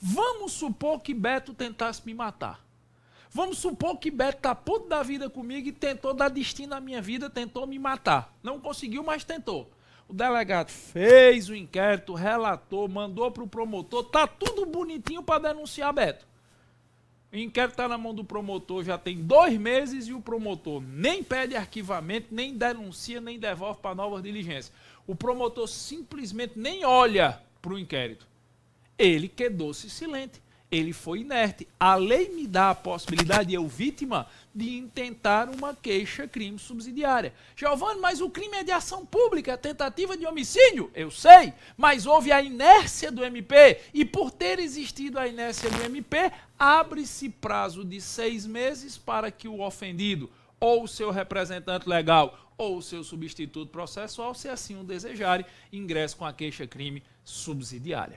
Vamos supor que Beto tentasse me matar. Vamos supor que Beto está puto da vida comigo e tentou dar destino à minha vida, tentou me matar. Não conseguiu, mas tentou. O delegado fez o inquérito, relatou, mandou para o promotor, tá tudo bonitinho para denunciar Beto. O inquérito está na mão do promotor já tem dois meses e o promotor nem pede arquivamento, nem denuncia, nem devolve para novas diligências. O promotor simplesmente nem olha para o inquérito. Ele quedou-se é silente. Ele foi inerte. A lei me dá a possibilidade, eu vítima, de intentar uma queixa-crime subsidiária. Giovanni, mas o crime é de ação pública, é tentativa de homicídio? Eu sei, mas houve a inércia do MP e por ter existido a inércia do MP, abre-se prazo de seis meses para que o ofendido ou seu representante legal ou seu substituto processual, se assim o desejarem, ingresse com a queixa-crime subsidiária.